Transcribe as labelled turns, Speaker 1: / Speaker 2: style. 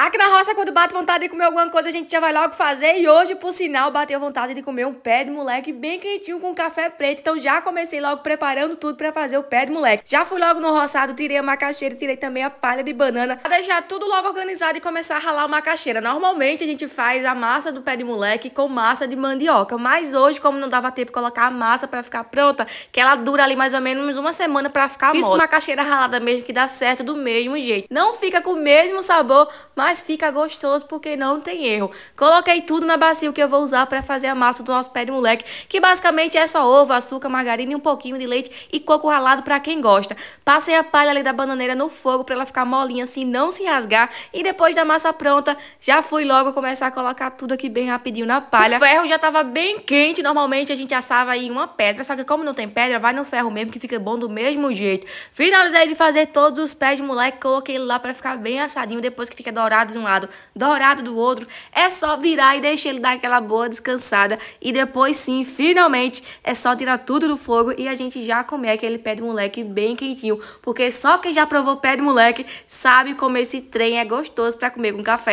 Speaker 1: Aqui na roça, quando bate vontade de comer alguma coisa, a gente já vai logo fazer. E hoje, por sinal, bateu vontade de comer um pé de moleque bem quentinho com café preto. Então já comecei logo preparando tudo pra fazer o pé de moleque. Já fui logo no roçado, tirei a macaxeira, tirei também a palha de banana. Pra deixar tudo logo organizado e começar a ralar a macaxeira. Normalmente a gente faz a massa do pé de moleque com massa de mandioca. Mas hoje, como não dava tempo de colocar a massa pra ficar pronta, que ela dura ali mais ou menos uma semana pra ficar Fiz com macaxeira ralada mesmo, que dá certo do mesmo jeito. Não fica com o mesmo sabor, mas mas fica gostoso porque não tem erro. Coloquei tudo na bacia que eu vou usar para fazer a massa do nosso pé de moleque, que basicamente é só ovo, açúcar, margarina e um pouquinho de leite e coco ralado para quem gosta. Passei a palha ali da bananeira no fogo para ela ficar molinha assim, não se rasgar. E depois da massa pronta, já fui logo começar a colocar tudo aqui bem rapidinho na palha. O ferro já estava bem quente, normalmente a gente assava em uma pedra, só que como não tem pedra, vai no ferro mesmo que fica bom do mesmo jeito. Finalizei de fazer todos os pés de moleque, coloquei ele lá para ficar bem assadinho depois que fica dourado dourado de um lado, dourado do outro. É só virar e deixar ele dar aquela boa descansada. E depois sim, finalmente, é só tirar tudo do fogo e a gente já comer aquele pé de moleque bem quentinho. Porque só quem já provou pé de moleque sabe como esse trem é gostoso para comer com café.